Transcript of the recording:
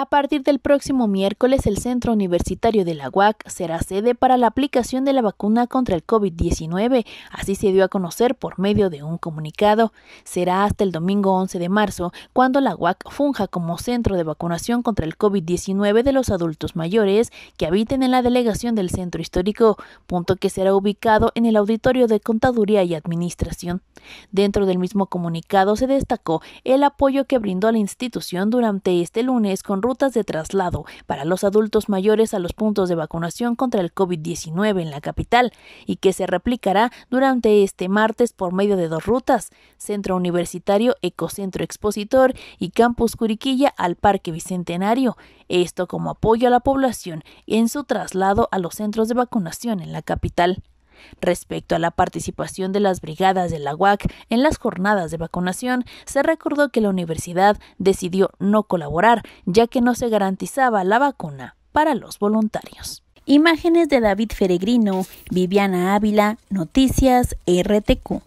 A partir del próximo miércoles, el Centro Universitario de la UAC será sede para la aplicación de la vacuna contra el COVID-19, así se dio a conocer por medio de un comunicado. Será hasta el domingo 11 de marzo cuando la UAC funja como centro de vacunación contra el COVID-19 de los adultos mayores que habiten en la delegación del Centro Histórico, punto que será ubicado en el Auditorio de Contaduría y Administración. Dentro del mismo comunicado se destacó el apoyo que brindó a la institución durante este lunes con rutas de traslado para los adultos mayores a los puntos de vacunación contra el COVID-19 en la capital y que se replicará durante este martes por medio de dos rutas, Centro Universitario, Ecocentro Expositor y Campus Curiquilla al Parque Bicentenario, esto como apoyo a la población en su traslado a los centros de vacunación en la capital. Respecto a la participación de las brigadas de la UAC en las jornadas de vacunación, se recordó que la universidad decidió no colaborar, ya que no se garantizaba la vacuna para los voluntarios. Imágenes de David Feregrino, Viviana Ávila, Noticias RTQ.